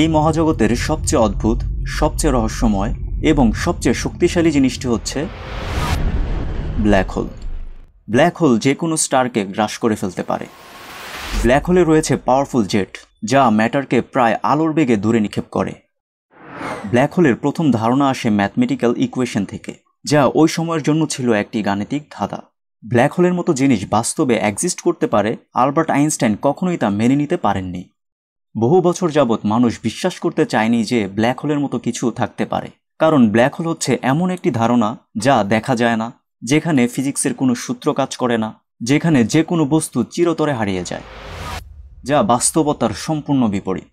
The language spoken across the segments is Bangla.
এই মহাজগতের সবচেয়ে অদ্ভুত সবচেয়ে রহস্যময় এবং সবচেয়ে শক্তিশালী জিনিসটি হচ্ছে ব্ল্যাক হোল ব্ল্যাক হোল যে কোনো স্টারকে গ্রাস করে ফেলতে পারে ব্ল্যাক হোলে রয়েছে পাওয়ারফুল জেট যা ম্যাটারকে প্রায় আলোর বেগে দূরে নিক্ষেপ করে ব্ল্যাক হোলের প্রথম ধারণা আসে ম্যাথমেটিক্যাল ইকুয়েশন থেকে যা ওই সময়ের জন্য ছিল একটি গাণিতিক ধাঁধা ব্ল্যাক হোলের মতো জিনিস বাস্তবে অ্যাকজিস্ট করতে পারে আলবার্ট আইনস্টাইন কখনোই তা মেনে নিতে পারেননি বহু বছর যাবৎ মানুষ বিশ্বাস করতে চায়নি যে ব্ল্যাক হোলের মতো কিছু থাকতে পারে কারণ ব্ল্যাক হোল হচ্ছে এমন একটি ধারণা যা দেখা যায় না যেখানে ফিজিক্সের কোনো সূত্র কাজ করে না যেখানে যে কোনো বস্তু চিরতরে হারিয়ে যায় যা বাস্তবতার সম্পূর্ণ বিপরীত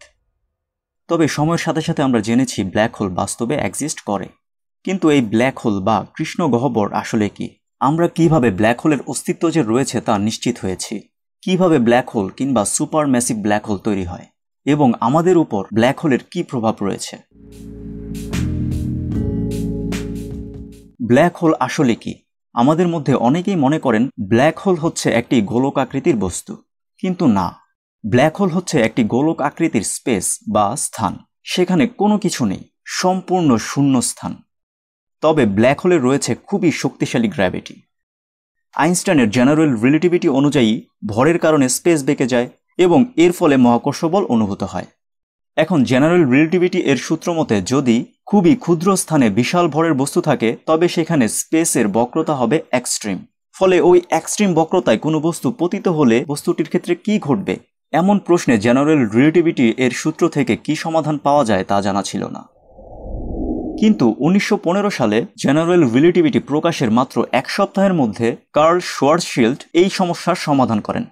তবে সময়ের সাথে সাথে আমরা জেনেছি ব্ল্যাক হোল বাস্তবে এক্সিস্ট করে কিন্তু এই ব্ল্যাক হোল বা কৃষ্ণ গহ্বর আসলে কি আমরা কিভাবে ব্ল্যাক হোলের অস্তিত্ব যে রয়েছে তা নিশ্চিত হয়েছি কিভাবে ব্ল্যাক হোল কিংবা সুপার ম্যাসিভ ব্ল্যাক হোল তৈরি হয় এবং আমাদের উপর ব্ল্যাক হোলের কি প্রভাব রয়েছে ব্ল্যাক হোল আসলে কি আমাদের মধ্যে অনেকেই মনে করেন ব্ল্যাক হোল হচ্ছে একটি গোলক আকৃতির বস্তু কিন্তু না ব্ল্যাক হোল হচ্ছে একটি গোলক আকৃতির স্পেস বা স্থান সেখানে কোনো কিছু নেই সম্পূর্ণ শূন্য স্থান তবে ব্ল্যাক হোলে রয়েছে খুবই শক্তিশালী গ্র্যাভিটি আইনস্টাইনের জেনারেল রিলেটিভিটি অনুযায়ী ভরের কারণে স্পেস বেঁকে যায় এবং এর ফলে মহাকর্ষ বল অনুভূত হয় এখন জেনারেল রিলেটিভিটি এর সূত্র মতে যদি খুবই ক্ষুদ্র স্থানে বিশাল ভরের বস্তু থাকে তবে সেখানে স্পেসের বক্রতা হবে এক্সট্রিম ফলে ওই এক্সট্রিম বক্রতায় কোনো বস্তু পতিত হলে বস্তুটির ক্ষেত্রে কি ঘটবে এমন প্রশ্নে জেনারেল রিলেটিভিটি এর সূত্র থেকে কি সমাধান পাওয়া যায় তা জানা ছিল না কিন্তু উনিশশো সালে জেনারেল রিলেটিভিটি প্রকাশের মাত্র এক সপ্তাহের মধ্যে কার্ল শোয়ার্সশিল্ড এই সমস্যার সমাধান করেন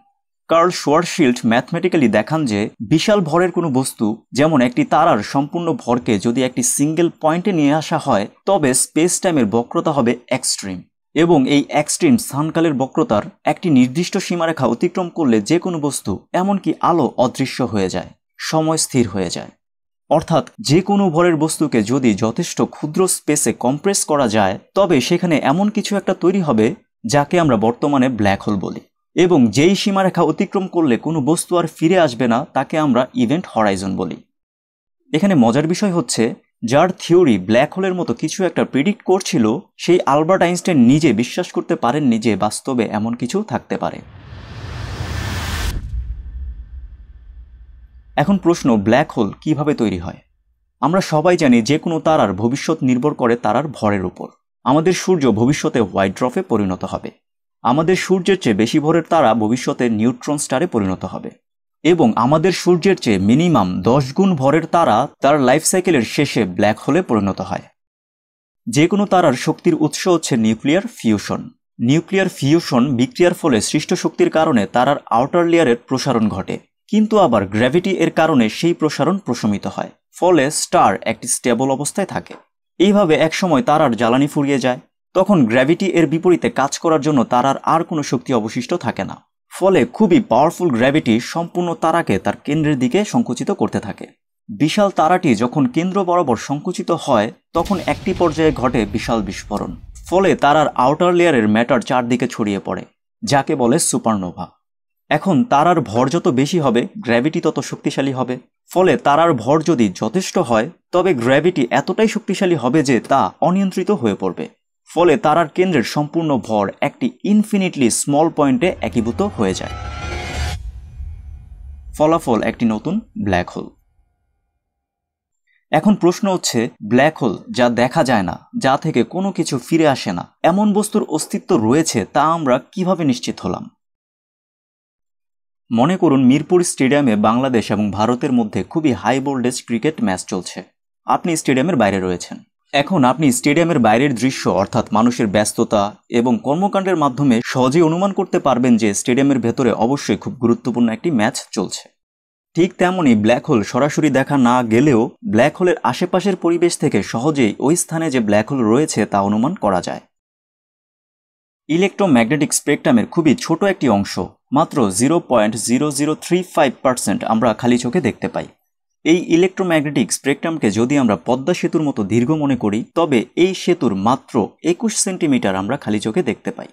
কার্ল শোয়ারশিল্ড ম্যাথমেটিক্যালি দেখান যে বিশাল ভরের কোনো বস্তু যেমন একটি তারার সম্পূর্ণ ভরকে যদি একটি সিঙ্গেল পয়েন্টে নিয়ে আসা হয় তবে স্পেস টাইমের বক্রতা হবে এক্সট্রিম এবং এই এক্সট্রিম সানকালের বক্রতার একটি নির্দিষ্ট সীমারেখা অতিক্রম করলে যে কোনো বস্তু এমনকি আলো অদৃশ্য হয়ে যায় সময় স্থির হয়ে যায় অর্থাৎ যে কোনো ভরের বস্তুকে যদি যথেষ্ট ক্ষুদ্র স্পেসে কম্প্রেস করা যায় তবে সেখানে এমন কিছু একটা তৈরি হবে যাকে আমরা বর্তমানে ব্ল্যাক হোল বলি এবং যেই সীমারেখা অতিক্রম করলে কোনো বস্তু আর ফিরে আসবে না তাকে আমরা ইভেন্ট হরাইজন বলি এখানে মজার বিষয় হচ্ছে যার থিওরি ব্ল্যাক হোলের মতো কিছু একটা প্রিডিক্ট করছিল সেই আলবার্ট আইনস্টাইন নিজে বিশ্বাস করতে পারেননি যে বাস্তবে এমন কিছু থাকতে পারে এখন প্রশ্ন ব্ল্যাক হোল কিভাবে তৈরি হয় আমরা সবাই জানি যে কোনো তারার ভবিষ্যৎ নির্ভর করে তারার ভরের উপর আমাদের সূর্য ভবিষ্যতে হোয়াইট ড্রফে পরিণত হবে আমাদের সূর্যের চেয়ে বেশি ভরের তারা ভবিষ্যতে নিউট্রন স্টারে পরিণত হবে এবং আমাদের সূর্যের চেয়ে মিনিমাম দশ গুণ ভরের তারা তার লাইফ সাইকেলের শেষে ব্ল্যাক হোলে পরিণত হয় যে কোনো তারার শক্তির উৎস হচ্ছে নিউক্লিয়ার ফিউশন নিউক্লিয়ার ফিউশন বিক্রিয়ার ফলে সৃষ্ট শক্তির কারণে তারার আউটার লেয়ারের প্রসারণ ঘটে কিন্তু আবার গ্র্যাভিটি এর কারণে সেই প্রসারণ প্রশমিত হয় ফলে স্টার একটি স্টেবল অবস্থায় থাকে এইভাবে একসময় তারার জ্বালানি ফুরিয়ে যায় তখন গ্র্যাভিটি এর বিপরীতে কাজ করার জন্য তারার আর কোনো শক্তি অবশিষ্ট থাকে না ফলে খুবই পাওয়ারফুল গ্র্যাভিটি সম্পূর্ণ তারাকে তার কেন্দ্রের দিকে সংকুচিত করতে থাকে বিশাল তারাটি যখন কেন্দ্র বরাবর সংকুচিত হয় তখন একটি পর্যায়ে ঘটে বিশাল বিস্ফোরণ ফলে তারার আউটার লেয়ারের ম্যাটার চারদিকে ছড়িয়ে পড়ে যাকে বলে সুপারনোভা এখন তারার ভর যত বেশি হবে গ্র্যাভিটি তত শক্তিশালী হবে ফলে তারার ভর যদি যথেষ্ট হয় তবে গ্র্যাভিটি এতটাই শক্তিশালী হবে যে তা অনিয়ন্ত্রিত হয়ে পড়বে ফলে তারার কেন্দ্রের সম্পূর্ণ ভর একটি ইনফিনিটলি স্মল পয়েন্টে একীভূত হয়ে যায় ফলাফল একটি নতুন ব্ল্যাক হোল এখন প্রশ্ন হচ্ছে ব্ল্যাক হোল যা দেখা যায় না যা থেকে কোনো কিছু ফিরে আসে না এমন বস্তুর অস্তিত্ব রয়েছে তা আমরা কিভাবে নিশ্চিত হলাম মনে করুন মিরপুর স্টেডিয়ামে বাংলাদেশ এবং ভারতের মধ্যে খুবই হাই ভোল্টেজ ক্রিকেট ম্যাচ চলছে আপনি স্টেডিয়ামের বাইরে রয়েছেন এখন আপনি স্টেডিয়ামের বাইরের দৃশ্য অর্থাৎ মানুষের ব্যস্ততা এবং কর্মকাণ্ডের মাধ্যমে সহজেই অনুমান করতে পারবেন যে স্টেডিয়ামের ভেতরে অবশ্যই খুব গুরুত্বপূর্ণ একটি ম্যাচ চলছে ঠিক তেমনই ব্ল্যাক হোল সরাসরি দেখা না গেলেও ব্ল্যাক হোলের আশেপাশের পরিবেশ থেকে সহজেই ওই স্থানে যে ব্ল্যাক হোল রয়েছে তা অনুমান করা যায় ইলেকট্রোম্যাগনেটিক স্পেকট্রামের খুবই ছোট একটি অংশ মাত্র zero point zero zero three five percent আমরা খালি চোখে দেখতে পাই এই ইলেকট্রোম্যাগনেটিক স্প্রেকট্রামকে যদি আমরা পদ্মা সেতুর মতো দীর্ঘ মনে করি তবে এই সেতুর মাত্র একুশ সেন্টিমিটার আমরা খালি চোখে দেখতে পাই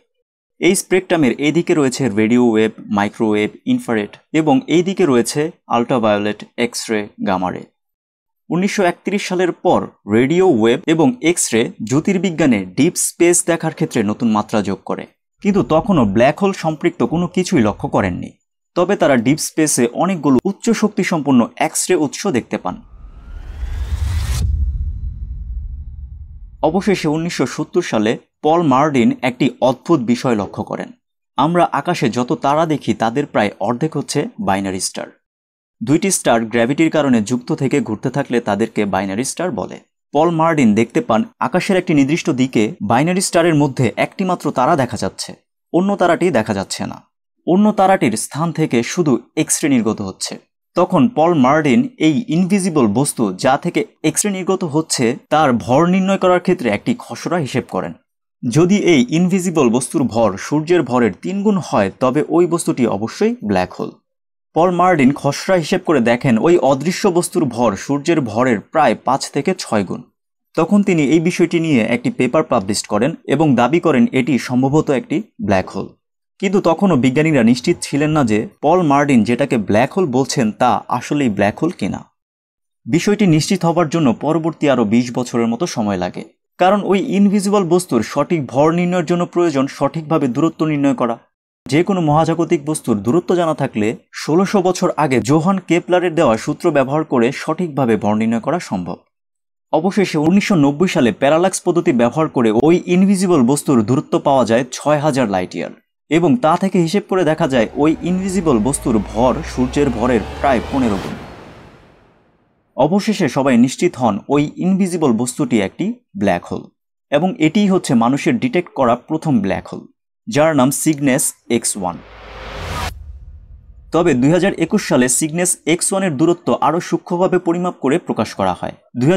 এই স্পেকট্রামের এদিকে রয়েছে রেডিও ওয়েভ মাইক্রোওয়েভ ইনফারেট এবং এইদিকে রয়েছে আল্ট্রাভায়োলেট এক্স রে গামারে উনিশশো সালের পর রেডিও ওয়েভ এবং এক্স রে জ্যোতির্বিজ্ঞানে ডিপ স্পেস দেখার ক্ষেত্রে নতুন মাত্রা যোগ করে কিন্তু তখনও ব্ল্যাক হোল সম্পৃক্ত কোনো কিছুই লক্ষ্য করেননি তবে তারা ডিপ স্পেসে অনেকগুলো উচ্চ শক্তি সম্পন্ন এক্স রে উৎস দেখতে পান অবশেষে উনিশশো সালে পল মার্ডিন একটি অদ্ভুত বিষয় লক্ষ্য করেন আমরা আকাশে যত তারা দেখি তাদের প্রায় অর্ধেক হচ্ছে বাইনারি স্টার দুইটি স্টার গ্র্যাভিটির কারণে যুক্ত থেকে ঘুরতে থাকলে তাদেরকে বাইনারি স্টার বলে পল মার্ডিন দেখতে পান আকাশের একটি নির্দিষ্ট দিকে বাইনারি স্টারের মধ্যে একটি মাত্র তারা দেখা যাচ্ছে অন্য তারাটি দেখা যাচ্ছে না অন্য তারাটির স্থান থেকে শুধু এক্স রে নির্গত হচ্ছে তখন পল মার্ডিন এই ইনভিজিবল বস্তু যা থেকে এক্স রে নির্গত হচ্ছে তার ভর নির্ণয় করার ক্ষেত্রে একটি খসড়া হিসেব করেন যদি এই ইনভিজিবল বস্তুর ভর সূর্যের ভরের তিন গুণ হয় তবে ওই বস্তুটি অবশ্যই ব্ল্যাক হোল পল মার্ডিন খসড়া হিসেব করে দেখেন ওই অদৃশ্য বস্তুর ভর সূর্যের ভরের প্রায় পাঁচ থেকে ছয় গুণ তখন তিনি এই বিষয়টি নিয়ে একটি পেপার পাবলিশ করেন এবং দাবি করেন এটি সম্ভবত একটি ব্ল্যাক হোল কিন্তু তখনও বিজ্ঞানীরা নিশ্চিত ছিলেন না যে পল মার্ডিন যেটাকে ব্ল্যাক হোল বলছেন তা আসলেই ব্ল্যাক হোল কিনা বিষয়টি নিশ্চিত হবার জন্য পরবর্তী আরও ২০ বছরের মতো সময় লাগে কারণ ওই ইনভিজিবল বস্তুর সঠিক ভর নির্ণয়ের জন্য প্রয়োজন সঠিকভাবে দূরত্ব নির্ণয় করা যে কোনো মহাজাগতিক বস্তুর দূরত্ব জানা থাকলে ষোলোশো বছর আগে জোহান কেপলারের দেওয়া সূত্র ব্যবহার করে সঠিকভাবে ভর নির্ণয় করা সম্ভব অবশেষে উনিশশো সালে প্যারালাক্স পদ্ধতি ব্যবহার করে ওই ইনভিজিবল বস্তুর দূরত্ব পাওয়া যায় ছয় হাজার লাইট ইয়ার এবং তা থেকে হিসেব করে দেখা যায় ওই ইনভিজিবল বস্তুর ভর সূর্যের ভরের প্রায় পনেরো গুণ অবশেষে সবাই নিশ্চিত হন ওই ইনভিজিবল বস্তুটি একটি ব্ল্যাক হোল এবং এটিই হচ্ছে মানুষের ডিটেক্ট করা প্রথম ব্ল্যাক হোল যার নাম সিগনেস এক্স ওয়ান তবে দুই সালে সিগনেস এক্স ওয়ানের দূরত্ব আরও সূক্ষ্মভাবে পরিমাপ করে প্রকাশ করা হয় দুই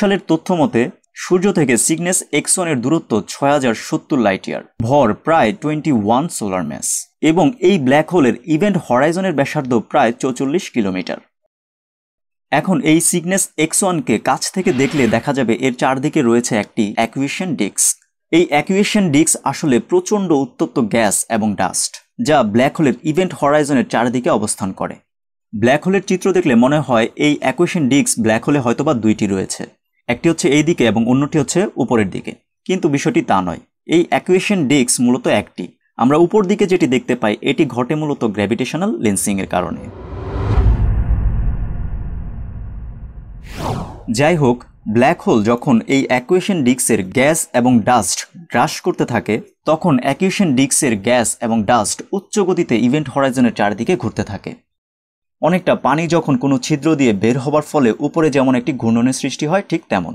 সালের তথ্য মতে সূর্য থেকে সিগনেস এক্সনের দূরত্ব ছয় হাজার সত্তর লাইট ইয়ার ভর প্রায় টোয়েন্টি ওয়ান সোলার ম্যাস এবং এই ব্ল্যাক হোলের ইভেন্ট হরাইজনের ব্যাসার্ধ প্রায় চৌচল্লিশ কিলোমিটার এখন এই সিগনেস এক্স ওয়ানকে কাছ থেকে দেখলে দেখা যাবে এর চারদিকে রয়েছে একটি অ্যাকুয়েশন ডিস্ক এই অ্যাকুয়েশন ডিস্ক আসলে প্রচণ্ড উত্তপ্ত গ্যাস এবং ডাস্ট যা ব্ল্যাক হোলের ইভেন্ট হরাইজনের চারদিকে অবস্থান করে ব্ল্যাক হোলের চিত্র দেখলে মনে হয় এই অ্যাকুয়েশন ডিস্ক ব্ল্যাক হোলে হয়তোবা দুইটি রয়েছে একটি হচ্ছে এই দিকে এবং অন্যটি হচ্ছে উপরের দিকে কিন্তু বিষয়টি তা নয় এই অ্যাকুয়েশন ডিস্ক মূলত একটি আমরা উপর দিকে যেটি দেখতে পাই এটি ঘটে মূলত গ্র্যাভিটেশনাল লেন্সিংয়ের কারণে যাই হোক ব্ল্যাক হোল যখন এই অ্যাকুয়েশন ডিস্কের গ্যাস এবং ডাস্ট গ্রাস করতে থাকে তখন অ্যাকুয়েশন ডিস্কের গ্যাস এবং ডাস্ট উচ্চ গতিতে ইভেন্ট হরাইজনের চারদিকে ঘুরতে থাকে অনেকটা পানি যখন কোনো ছিদ্র দিয়ে বের হবার ফলে উপরে যেমন একটি ঘূর্ণনের সৃষ্টি হয় ঠিক তেমন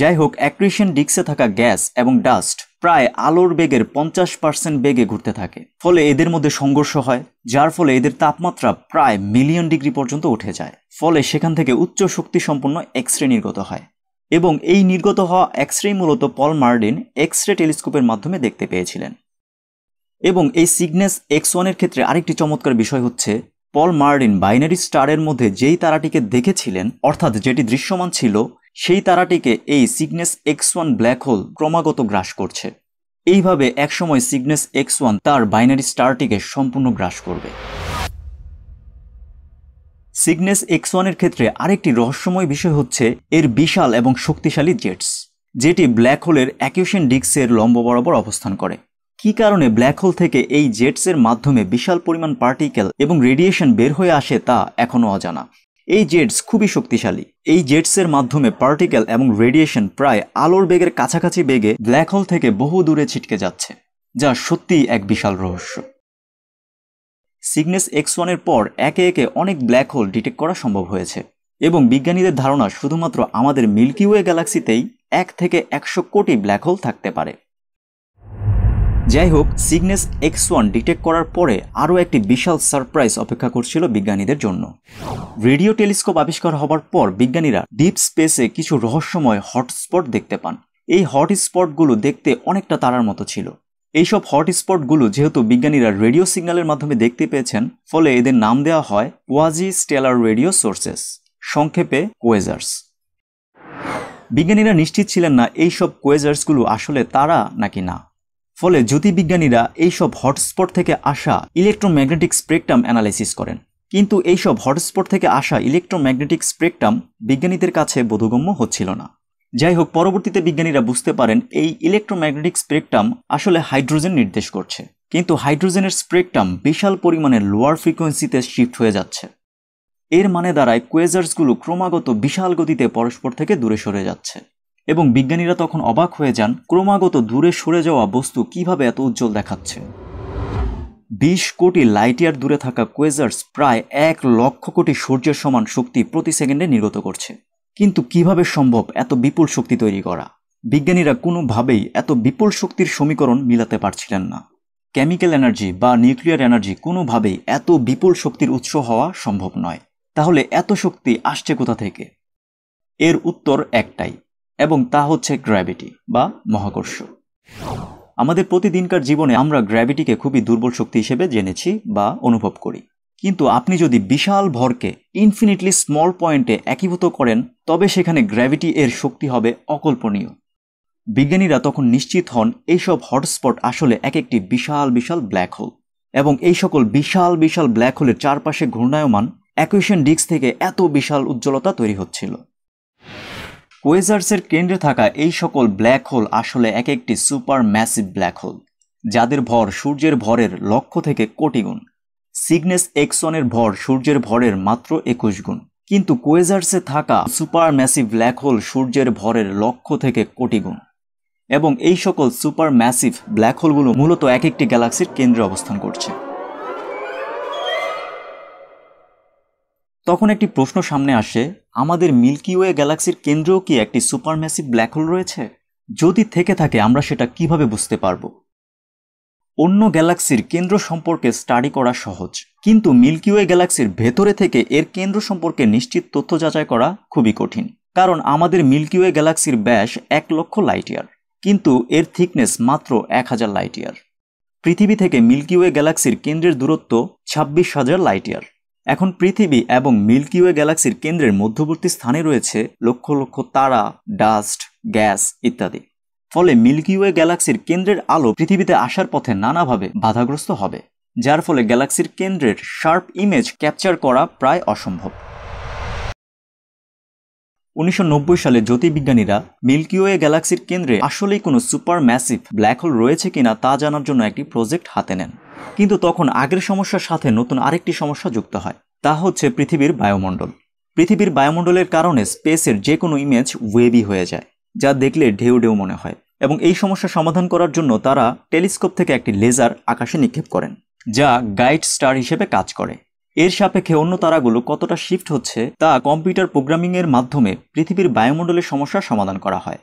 যাই হোক অ্যাক্রিশন ডিক্সে থাকা গ্যাস এবং ডাস্ট প্রায় আলোর বেগের পঞ্চাশ পার্সেন্ট বেগে ঘুরতে থাকে ফলে এদের মধ্যে সংঘর্ষ হয় যার ফলে এদের তাপমাত্রা প্রায় মিলিয়ন ডিগ্রি পর্যন্ত উঠে যায় ফলে সেখান থেকে উচ্চ শক্তি সম্পন্ন এক্স রে নির্গত হয় এবং এই নির্গত হওয়া এক্স রে মূলত পল মার্ডিন এক্স রে টেলিস্কোপের মাধ্যমে দেখতে পেয়েছিলেন এবং এই সিগনেস এক্স ওয়ানের ক্ষেত্রে আরেকটি চমৎকার বিষয় হচ্ছে পল মার্ডিন বাইনারি স্টারের মধ্যে যেই তারাটিকে দেখেছিলেন অর্থাৎ যেটি দৃশ্যমান ছিল সেই তারাটিকে এই Cygnus X one black hole ক্রমাগত গ্রাস করছে এইভাবে একসময় সিগনেস এক্স ওয়ান তার বাইনারি স্টারটিকে সম্পূর্ণ গ্রাস করবে সিগনেস এক্স ওয়ানের ক্ষেত্রে আরেকটি রহস্যময় বিষয় হচ্ছে এর বিশাল এবং শক্তিশালী জেটস যেটি ব্ল্যাক হোলের অ্যাকিউশন ডিস্কের লম্ব বরাবর অবস্থান করে কি কারণে ব্ল্যাক হোল থেকে এই জেটসের মাধ্যমে বিশাল পরিমাণ পার্টিকেল এবং রেডিয়েশন বের হয়ে আসে তা এখনও অজানা এই জেটস খুবই শক্তিশালী এই জেটসের মাধ্যমে পার্টিকেল এবং রেডিয়েশন প্রায় আলোর বেগের কাছাকাছি বেগে ব্ল্যাক হোল থেকে বহু দূরে ছিটকে যাচ্ছে যা সত্যিই এক বিশাল রহস্য সিগনেস এক্স ওয়ানের পর একে একে অনেক ব্ল্যাক হোল ডিটেক্ট করা সম্ভব হয়েছে এবং বিজ্ঞানীদের ধারণা শুধুমাত্র আমাদের মিল্কিওয়ে গ্যালাক্সিতেই এক থেকে একশো কোটি ব্ল্যাক হোল থাকতে পারে যাই হোক সিগনেস এক্স ওয়ান ডিটেক্ট করার পরে আরও একটি বিশাল সারপ্রাইজ অপেক্ষা করছিল বিজ্ঞানীদের জন্য রেডিও টেলিস্কোপ আবিষ্কার হবার পর বিজ্ঞানীরা ডিপ স্পেসে কিছু রহস্যময় হটস্পট দেখতে পান এই হটস্পটগুলো দেখতে অনেকটা তারার মতো ছিল এইসব হটস্পটগুলো যেহেতু বিজ্ঞানীরা রেডিও সিগন্যালের মাধ্যমে দেখতে পেয়েছেন ফলে এদের নাম দেওয়া হয় কোয়াজি স্টেলার রেডিও সোর্সেস সংক্ষেপে কোয়েজার্স বিজ্ঞানীরা নিশ্চিত ছিলেন না এইসব কোয়েজার্সগুলো আসলে তারা নাকি না ফলে জ্যোতির্বিজ্ঞানীরা এইসব হটস্পট থেকে আসা ইলেকট্রোম্যাগনেটিক স্প্রেকটাম অ্যানালাইসিস করেন কিন্তু এইসব হটস্পট থেকে আসা ইলেকট্রোম্যাগনেটিক স্প্রেকটাম বিজ্ঞানীদের কাছে বোধগম্য হচ্ছিল না যাই হোক পরবর্তীতে বিজ্ঞানীরা বুঝতে পারেন এই ইলেকট্রোম্যাগনেটিক স্প্রেকটাম আসলে হাইড্রোজেন নির্দেশ করছে কিন্তু হাইড্রোজেনের স্প্রেকটাম বিশাল পরিমাণে লোয়ার ফ্রিকোয়েন্সিতে শিফট হয়ে যাচ্ছে এর মানে দ্বারায় কোয়েজার্সগুলো ক্রমাগত বিশাল গতিতে পরস্পর থেকে দূরে সরে যাচ্ছে এবং বিজ্ঞানীরা তখন অবাক হয়ে যান ক্রমাগত দূরে সরে যাওয়া বস্তু কিভাবে এত উজ্জ্বল দেখাচ্ছে বিশ কোটি লাইটিয়ার দূরে থাকা কোয়েজার্স প্রায় এক লক্ষ কোটি সূর্যের সমান শক্তি প্রতি সেকেন্ডে নির্গত করছে কিন্তু কিভাবে সম্ভব এত বিপুল শক্তি তৈরি করা বিজ্ঞানীরা কোনোভাবেই এত বিপুল শক্তির সমীকরণ মিলাতে পারছিলেন না কেমিক্যাল এনার্জি বা নিউক্লিয়ার এনার্জি কোনোভাবেই এত বিপুল শক্তির উৎস হওয়া সম্ভব নয় তাহলে এত শক্তি আসছে কোথা থেকে এর উত্তর একটাই এবং তা হচ্ছে গ্র্যাভিটি বা মহাকর্ষ আমাদের প্রতিদিনকার জীবনে আমরা গ্র্যাভিটিকে খুবই দুর্বল শক্তি হিসেবে জেনেছি বা অনুভব করি কিন্তু আপনি যদি বিশাল ভরকে ইনফিনিটলি স্মল পয়েন্টে একীভূত করেন তবে সেখানে গ্র্যাভিটি এর শক্তি হবে অকল্পনীয় বিজ্ঞানীরা তখন নিশ্চিত হন এইসব হটস্পট আসলে এক একটি বিশাল বিশাল ব্ল্যাক হোল এবং এই সকল বিশাল বিশাল ব্ল্যাক হোলের চারপাশে ঘূর্ণায়মান অ্যাকুয়েশন ডিস্ক থেকে এত বিশাল উজ্জ্বলতা তৈরি হচ্ছিল কোয়েজার্সের কেন্দ্রে থাকা এই সকল ব্ল্যাক হোল আসলে এক একটি সুপার ম্যাসিভ ব্ল্যাক হোল যাদের ভর সূর্যের ভরের লক্ষ থেকে কোটি গুণ সিগনেস এক্সনের ভর সূর্যের ভরের মাত্র একুশ গুণ কিন্তু কোয়েজার্সে থাকা সুপার ম্যাসিভ ব্ল্যাক হোল সূর্যের ভরের লক্ষ থেকে কোটি গুণ এবং এই সকল সুপার ম্যাসিভ ব্ল্যাক হোলগুলো মূলত এক একটি গ্যালাক্সির কেন্দ্রে অবস্থান করছে তখন একটি প্রশ্ন সামনে আসে আমাদের মিল্কি ওয়ে গ্যালাক্সির কেন্দ্রেও কি একটি সুপারম্যাসিভ ব্ল্যাক হোল রয়েছে যদি থেকে থাকে আমরা সেটা কিভাবে বুঝতে পারব অন্য গ্যালাক্সির কেন্দ্র সম্পর্কে স্টাডি করা সহজ কিন্তু মিল্কি ওয়ে গ্যালাক্সির ভেতরে থেকে এর কেন্দ্র সম্পর্কে নিশ্চিত তথ্য যাচাই করা খুবই কঠিন কারণ আমাদের মিল্কি ওয়ে গ্যালাক্সির ব্যাস এক লক্ষ লাইট ইয়ার কিন্তু এর থিকনেস মাত্র এক হাজার লাইট ইয়ার পৃথিবী থেকে মিল্কি ওয়ে গ্যালাক্সির কেন্দ্রের দূরত্ব ছাব্বিশ হাজার লাইট ইয়ার এখন পৃথিবী এবং মিল্কিওয়ে গ্যালাক্সির কেন্দ্রের মধ্যবর্তী স্থানে রয়েছে লক্ষ লক্ষ তারা ডাস্ট গ্যাস ইত্যাদি ফলে মিল্কিওয়ে গ্যালাক্সির কেন্দ্রের আলো পৃথিবীতে আসার পথে নানাভাবে বাধাগ্রস্ত হবে যার ফলে গ্যালাক্সির কেন্দ্রের শার্প ইমেজ ক্যাপচার করা প্রায় অসম্ভব উনিশশো সালে জ্যোতির্বিজ্ঞানীরা মিল্কিওয়ে গ্যালাক্সির কেন্দ্রে আসলেই কোনো সুপার ম্যাসিভ ব্ল্যাক হোল রয়েছে কিনা তা জানার জন্য একটি প্রজেক্ট হাতে নেন কিন্তু তখন আগের সমস্যার সাথে নতুন আরেকটি সমস্যা যুক্ত হয় তা হচ্ছে পৃথিবীর বায়ুমণ্ডল পৃথিবীর বায়ুমণ্ডলের কারণে স্পেসের যে কোনো ইমেজ ওয়েবি হয়ে যায় যা দেখলে ঢেউ ঢেউ মনে হয় এবং এই সমস্যা সমাধান করার জন্য তারা টেলিস্কোপ থেকে একটি লেজার আকাশে নিক্ষেপ করেন যা গাইড স্টার হিসেবে কাজ করে এর সাপেক্ষে অন্য তারাগুলো কতটা শিফট হচ্ছে তা কম্পিউটার প্রোগ্রামিংয়ের মাধ্যমে পৃথিবীর বায়ুমণ্ডলের সমস্যার সমাধান করা হয়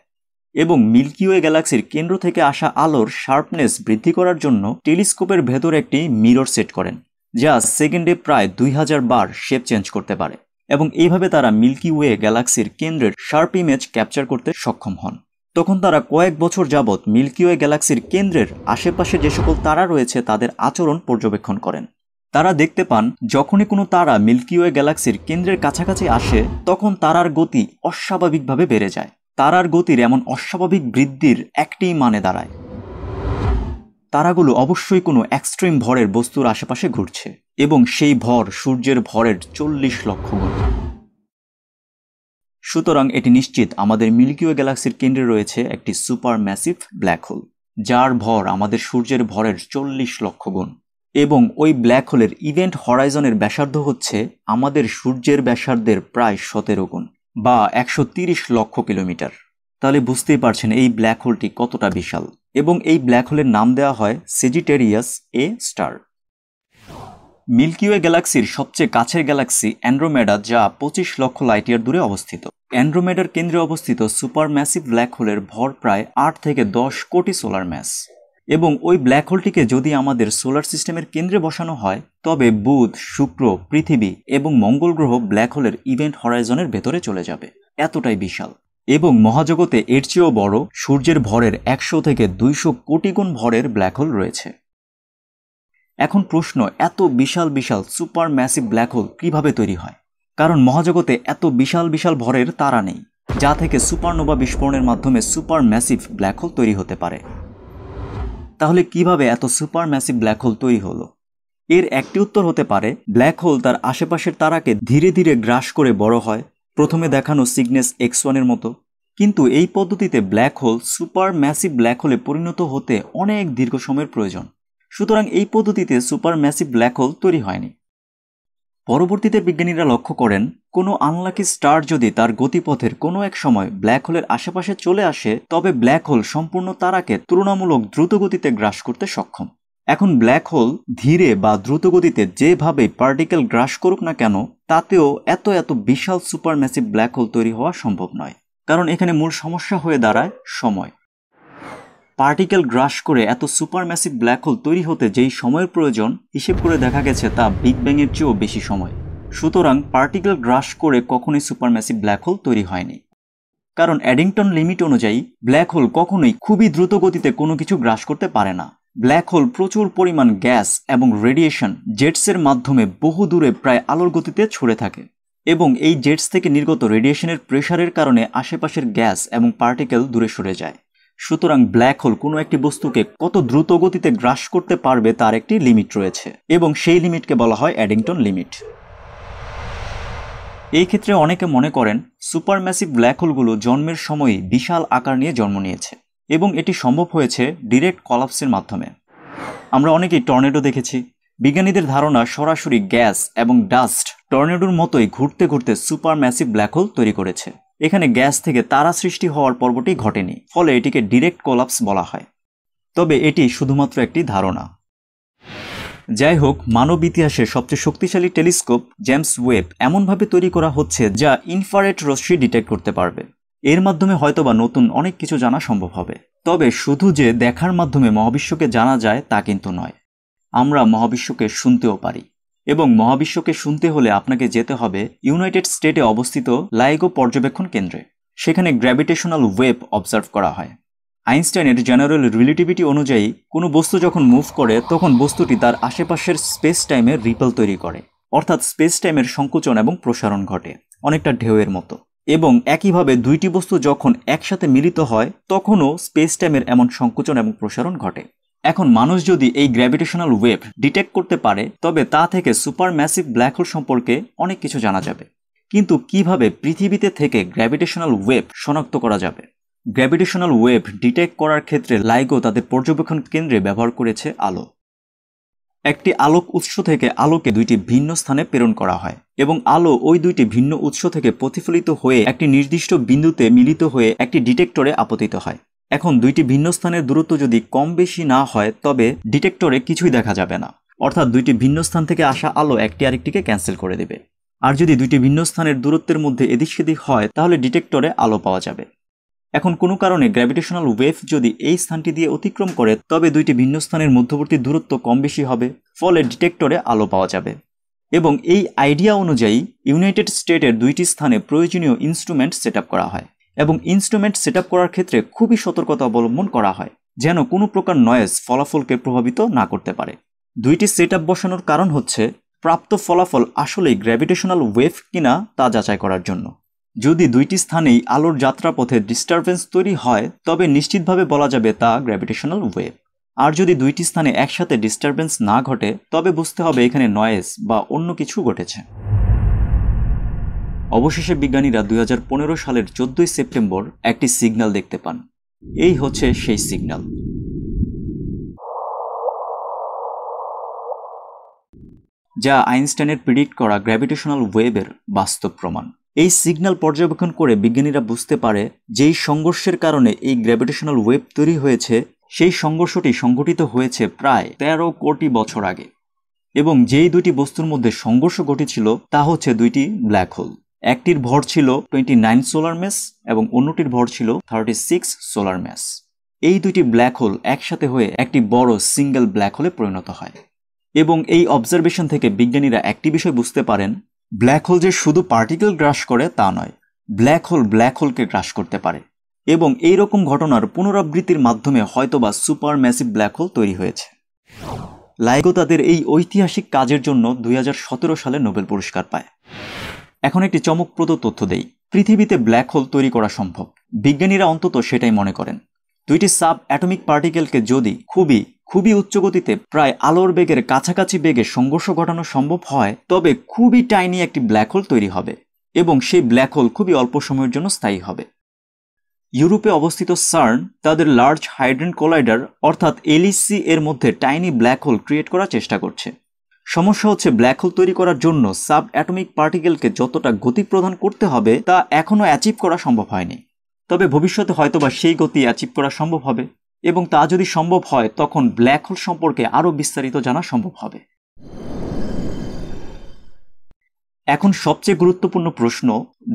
এবং মিল্কিওয়ে গ্যালাক্সির কেন্দ্র থেকে আসা আলোর শার্পনেস বৃদ্ধি করার জন্য টেলিস্কোপের ভেতর একটি মিরর সেট করেন যা সেকেন্ডে প্রায় দুই হাজার বার শেপ চেঞ্জ করতে পারে এবং এইভাবে তারা মিল্কি ওয়ে গ্যালাক্সির কেন্দ্রের শার্প ইমেজ ক্যাপচার করতে সক্ষম হন তখন তারা কয়েক বছর যাবৎ মিল্কিওয়ে গ্যালাক্সির কেন্দ্রের আশেপাশে যে সকল তারা রয়েছে তাদের আচরণ পর্যবেক্ষণ করেন তারা দেখতে পান যখনই কোনো তারা মিল্কিওয়ে গ্যালাক্সির কেন্দ্রের কাছাকাছি আসে তখন তারার গতি অস্বাভাবিকভাবে বেড়ে যায় তারার গতির এমন অস্বাভাবিক বৃদ্ধির একটি মানে দাঁড়ায় তারাগুলো অবশ্যই কোনো এক্সট্রিম ভরের বস্তুর আশেপাশে ঘুরছে এবং সেই ভর সূর্যের ভরের চল্লিশ লক্ষ গুণ সুতরাং এটি নিশ্চিত আমাদের মিল্কিওয়ে গ্যালাক্সির কেন্দ্রে রয়েছে একটি সুপার ম্যাসিভ ব্ল্যাক হোল যার ভর আমাদের সূর্যের ভরের চল্লিশ লক্ষ গুণ এবং ওই ব্ল্যাক হোলের ইভেন্ট হরাইজনের ব্যাসার্ধ হচ্ছে আমাদের সূর্যের ব্যাসার্ধের প্রায় সতেরো গুণ বা একশো লক্ষ কিলোমিটার তাহলে বুঝতেই পারছেন এই ব্ল্যাক হোলটি কতটা বিশাল এবং এই ব্ল্যাক হোলের নাম দেওয়া হয় সেজিটেরিয়াস এ স্টার মিল্কিওয়ে গ্যালাক্সির সবচেয়ে কাছের গ্যালাক্সি অ্যান্ড্রোমেডা যা পঁচিশ লক্ষ লাইটিয়ার দূরে অবস্থিত অ্যান্ড্রোমেডার কেন্দ্রে অবস্থিত সুপার ম্যাসিভ ব্ল্যাক হোলের ভর প্রায় আট থেকে দশ কোটি সোলার ম্যাস এবং ওই ব্ল্যাক হোলটিকে যদি আমাদের সোলার সিস্টেমের কেন্দ্রে বসানো হয় তবে বুধ শুক্র পৃথিবী এবং মঙ্গল গ্রহ ব্ল্যাক হোলের ইভেন্ট হরাইজনের ভেতরে চলে যাবে এতটাই বিশাল এবং মহাজগতে এর চেয়েও বড় সূর্যের ভরের একশো থেকে দুইশো কোটি গুণ ভরের ব্ল্যাক হোল রয়েছে এখন প্রশ্ন এত বিশাল বিশাল সুপার ম্যাসিভ ব্ল্যাক হোল কিভাবে তৈরি হয় কারণ মহাজগতে এত বিশাল বিশাল ভরের তারা নেই যা থেকে সুপারনোভা বিস্ফোরণের মাধ্যমে সুপার ম্যাসিভ ব্ল্যাক হোল তৈরি হতে পারে তাহলে কিভাবে এত সুপার ম্যাসিভ ব্ল্যাক হোল তৈরি হলো এর একটি উত্তর হতে পারে ব্ল্যাক হোল তার আশেপাশের তারাকে ধীরে ধীরে গ্রাস করে বড় হয় প্রথমে দেখানো সিগনেস এক্স ওয়ানের মতো কিন্তু এই পদ্ধতিতে black hole super massive black হোলে পরিণত হতে অনেক দীর্ঘ সময়ের প্রয়োজন সুতরাং এই পদ্ধতিতে সুপার ম্যাসিভ ব্ল্যাক হোল তৈরি হয়নি পরবর্তীতে বিজ্ঞানীরা লক্ষ্য করেন কোনো আনলাকি স্টার যদি তার গতিপথের কোনো এক সময় ব্ল্যাক হোলের আশেপাশে চলে আসে তবে ব্ল্যাক হোল সম্পূর্ণ তারাকে তুলনামূলক দ্রুতগতিতে গ্রাস করতে সক্ষম এখন ব্ল্যাক হোল ধীরে বা দ্রুতগতিতে যেভাবে পার্টিকেল গ্রাস করুক না কেন তাতেও এত এত বিশাল সুপার ম্যাসিভ ব্ল্যাক হোল তৈরি হওয়া সম্ভব নয় কারণ এখানে মূল সমস্যা হয়ে দাঁড়ায় সময় পার্টিকেল গ্রাস করে এত সুপার ম্যাসিভ ব্ল্যাক হোল তৈরি হতে যেই সময়ের প্রয়োজন হিসেব করে দেখা গেছে তা বিগ ব্যাংয়ের চেয়েও বেশি সময় সুতরাং পার্টিকেল গ্রাস করে কখনোই সুপার ম্যাসিভ ব্ল্যাক হোল তৈরি হয়নি কারণ অ্যাডিংটন লিমিট অনুযায়ী ব্ল্যাক হোল কখনোই খুবই দ্রুত গতিতে কোনো কিছু গ্রাস করতে পারে না ব্ল্যাক হোল প্রচুর পরিমাণ গ্যাস এবং রেডিয়েশন জেটসের মাধ্যমে বহু দূরে প্রায় আলোর গতিতে ছড়ে থাকে এবং এই জেটস থেকে নির্গত রেডিয়েশনের প্রেশারের কারণে আশেপাশের গ্যাস এবং পার্টিকেল দূরে সরে যায় সুতরাং ব্ল্যাক হোল কোনো একটি বস্তুকে কত দ্রুত গতিতে গ্রাস করতে পারবে তার একটি লিমিট রয়েছে এবং সেই লিমিটকে বলা হয় অ্যাডিংটন লিমিট এই ক্ষেত্রে অনেকে মনে করেন সুপার ম্যাসিভ ব্ল্যাক হোলগুলো জন্মের সময়ই বিশাল আকার নিয়ে জন্ম নিয়েছে এবং এটি সম্ভব হয়েছে ডিরেক্ট কলাপসের মাধ্যমে আমরা অনেকেই টর্নেডো দেখেছি বিজ্ঞানীদের ধারণা সরাসরি গ্যাস এবং ডাস্ট টর্নেডোর মতোই ঘুরতে ঘুরতে সুপার ম্যাসিভ ব্ল্যাক হোল তৈরি করেছে এখানে গ্যাস থেকে তারা সৃষ্টি হওয়ার পর্বটি ঘটেনি ফলে এটিকে ডিরেক্ট কোলাপস বলা হয় তবে এটি শুধুমাত্র একটি ধারণা যাই হোক মানব ইতিহাসের সবচেয়ে শক্তিশালী টেলিস্কোপ জেমস ওয়েব এমনভাবে তৈরি করা হচ্ছে যা ইনফারেট রশ্মি ডিটেক্ট করতে পারবে এর মাধ্যমে হয়তোবা নতুন অনেক কিছু জানা সম্ভব হবে তবে শুধু যে দেখার মাধ্যমে মহাবিশ্বকে জানা যায় তা কিন্তু নয় আমরা মহাবিশ্বকে শুনতেও পারি এবং মহাবিশ্বকে শুনতে হলে আপনাকে যেতে হবে ইউনাইটেড স্টেটে অবস্থিত লাইগো পর্যবেক্ষণ কেন্দ্রে সেখানে গ্র্যাভিটেশনাল ওয়েব অবজার্ভ করা হয় আইনস্টাইনের জেনারেল রিলেটিভিটি অনুযায়ী কোনো বস্তু যখন মুভ করে তখন বস্তুটি তার আশেপাশের স্পেস টাইমের রিপল তৈরি করে অর্থাৎ স্পেস টাইমের সংকোচন এবং প্রসারণ ঘটে অনেকটা ঢেউয়ের মতো এবং একইভাবে দুইটি বস্তু যখন একসাথে মিলিত হয় তখনও স্পেস টাইমের এমন সংকোচন এবং প্রসারণ ঘটে এখন মানুষ যদি এই গ্র্যাভিটেশনাল ওয়েভ ডিটেক্ট করতে পারে তবে তা থেকে সুপার ম্যাসিভ ব্ল্যাক হোল সম্পর্কে অনেক কিছু জানা যাবে কিন্তু কিভাবে পৃথিবীতে থেকে গ্র্যাভিটেশনাল ওয়েভ শনাক্ত করা যাবে গ্র্যাভিটেশনাল ওয়েভ ডিটেক্ট করার ক্ষেত্রে লাইগো তাদের পর্যবেক্ষণ কেন্দ্রে ব্যবহার করেছে আলো একটি আলোক উৎস থেকে আলোকে দুইটি ভিন্ন স্থানে প্রেরণ করা হয় এবং আলো ওই দুইটি ভিন্ন উৎস থেকে প্রতিফলিত হয়ে একটি নির্দিষ্ট বিন্দুতে মিলিত হয়ে একটি ডিটেক্টরে আপতিত হয় এখন দুইটি ভিন্ন স্থানের দূরত্ব যদি কম বেশি না হয় তবে ডিটেক্টরে কিছুই দেখা যাবে না অর্থাৎ দুইটি ভিন্ন স্থান থেকে আসা আলো একটি আরেকটিকে ক্যান্সেল করে দেবে আর যদি দুইটি ভিন্ন স্থানের দূরত্বের মধ্যে এদিক সেদিক হয় তাহলে ডিটেক্টরে আলো পাওয়া যাবে এখন কোনো কারণে গ্র্যাভিটেশনাল ওয়েভ যদি এই স্থানটি দিয়ে অতিক্রম করে তবে দুইটি ভিন্ন স্থানের মধ্যবর্তী দূরত্ব কম বেশি হবে ফলে ডিটেক্টরে আলো পাওয়া যাবে এবং এই আইডিয়া অনুযায়ী ইউনাইটেড স্টেটের দুইটি স্থানে প্রয়োজনীয় ইনস্ট্রুমেন্ট সেট করা হয় এবং ইনস্ট্রুমেন্ট সেট করার ক্ষেত্রে খুবই সতর্কতা অবলম্বন করা হয় যেন কোনো প্রকার নয়েজ ফলাফলকে প্রভাবিত না করতে পারে দুইটি সেট বসানোর কারণ হচ্ছে প্রাপ্ত ফলাফল আসলেই গ্র্যাভিটেশনাল ওয়েভ কিনা তা যাচাই করার জন্য যদি দুইটি স্থানেই আলোর যাত্রাপথে ডিস্টারবেন্স তৈরি হয় তবে নিশ্চিতভাবে বলা যাবে তা গ্র্যাভিটেশনাল ওয়েভ আর যদি দুইটি স্থানে একসাথে ডিস্টারবেন্স না ঘটে তবে বুঝতে হবে এখানে নয়েজ বা অন্য কিছু ঘটেছে অবশেষে বিজ্ঞানীরা দুই সালের চোদ্দই সেপ্টেম্বর একটি সিগন্যাল দেখতে পান এই হচ্ছে সেই সিগন্যাল যা আইনস্টাইনের প্রিডিক্ট করা গ্র্যাভিটেশনাল ওয়েবের বাস্তব প্রমাণ এই সিগন্যাল পর্যবেক্ষণ করে বিজ্ঞানীরা বুঝতে পারে যেই সংঘর্ষের কারণে এই গ্র্যাভিটেশনাল ওয়েব তৈরি হয়েছে সেই সংঘর্ষটি সংঘটিত হয়েছে প্রায় তেরো কোটি বছর আগে এবং যেই দুটি বস্তুর মধ্যে সংঘর্ষ ঘটেছিল তা হচ্ছে দুইটি ব্ল্যাক হোল একটির ভর ছিল টোয়েন্টি নাইন সোলার মেস এবং অন্যটির ভর ছিল থার্টি সিক্স সোলার মেস এই দুইটি ব্ল্যাক হোল একসাথে হয়ে একটি বড় সিঙ্গেল ব্ল্যাক হোলে পরিণত হয় এবং এই অবজারভেশন থেকে বিজ্ঞানীরা একটি বিষয় বুঝতে পারেন ব্ল্যাক হোল যে শুধু পার্টিকেল গ্রাস করে তা নয় ব্ল্যাক হোল ব্ল্যাক হোলকে গ্রাস করতে পারে এবং এই রকম ঘটনার পুনরাবৃত্তির মাধ্যমে হয়তোবা সুপার ম্যাসিভ ব্ল্যাক হোল তৈরি হয়েছে লাইগো তাদের এই ঐতিহাসিক কাজের জন্য দুই সালে নোবেল পুরস্কার পায় এখন একটি চমকপ্রদ তথ্য দেই পৃথিবীতে ব্ল্যাক হোল তৈরি করা সম্ভব বিজ্ঞানীরা অন্তত সেটাই মনে করেন দুইটি সাব অ্যাটমিক পার্টিকেলকে যদি খুবই খুবই উচ্চ গতিতে প্রায় আলোর বেগের কাছাকাছি বেগে সংঘর্ষ ঘটানো সম্ভব হয় তবে খুবই টাইনি একটি ব্ল্যাক হোল তৈরি হবে এবং সেই ব্ল্যাক হোল খুবই অল্প সময়ের জন্য স্থায়ী হবে ইউরোপে অবস্থিত সার্ন তাদের লার্জ হাইড্রেন কোলাইডার অর্থাৎ এলিসি এর মধ্যে টাইনি ব্ল্যাক হোল ক্রিয়েট করার চেষ্টা করছে সমস্যা হচ্ছে ব্ল্যাক হোল তৈরি করার জন্য সাব অ্যাটমিক পার্টিকেলকে যতটা গতি প্রদান করতে হবে তা এখনও অ্যাচিভ করা সম্ভব হয়নি তবে ভবিষ্যতে হয়তোবা সেই গতি অ্যাচিভ করা সম্ভব হবে এবং তা যদি সম্ভব হয় তখন ব্ল্যাক হোল সম্পর্কে আরও বিস্তারিত জানা সম্ভব হবে এখন সবচেয়ে গুরুত্বপূর্ণ প্রশ্ন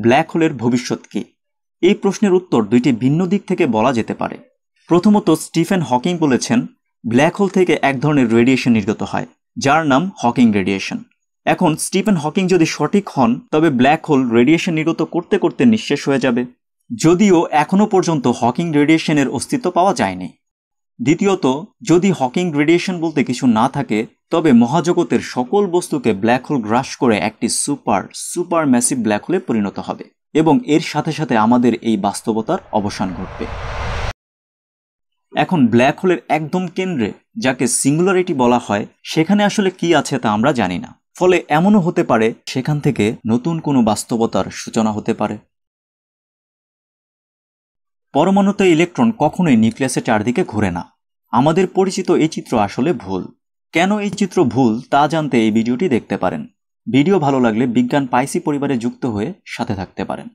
ব্ল্যাক হোলের ভবিষ্যৎ কি এই প্রশ্নের উত্তর দুইটি ভিন্ন দিক থেকে বলা যেতে পারে প্রথমত স্টিফেন হকিং বলেছেন ব্ল্যাক হোল থেকে এক ধরনের রেডিয়েশন নির্গত হয় যার নাম হকিং রেডিয়েশন এখন স্টিফেন হকিং যদি সঠিক হন তবে ব্ল্যাক হোল রেডিয়েশন নিগত করতে করতে নিঃশেষ হয়ে যাবে যদিও এখনও পর্যন্ত হকিং রেডিয়েশনের অস্তিত্ব পাওয়া যায়নি দ্বিতীয়ত যদি হকিং রেডিয়েশন বলতে কিছু না থাকে তবে মহাজগতের সকল বস্তুকে ব্ল্যাক হোল গ্রাস করে একটি সুপার সুপার ম্যাসিভ ব্ল্যাক হোলে পরিণত হবে এবং এর সাথে সাথে আমাদের এই বাস্তবতার অবসান ঘটবে এখন ব্ল্যাক হোলের একদম কেন্দ্রে যাকে সিঙ্গুলারিটি বলা হয় সেখানে আসলে কি আছে তা আমরা জানি না ফলে এমনও হতে পারে সেখান থেকে নতুন কোনো বাস্তবতার সূচনা হতে পারে পরমাণুতে ইলেকট্রন কখনোই নিউক্লিয়াসের চারদিকে ঘুরে না আমাদের পরিচিত এই চিত্র আসলে ভুল কেন এই চিত্র ভুল তা জানতে এই ভিডিওটি দেখতে পারেন ভিডিও ভালো লাগলে বিজ্ঞান পাইসি পরিবারে যুক্ত হয়ে সাথে থাকতে পারেন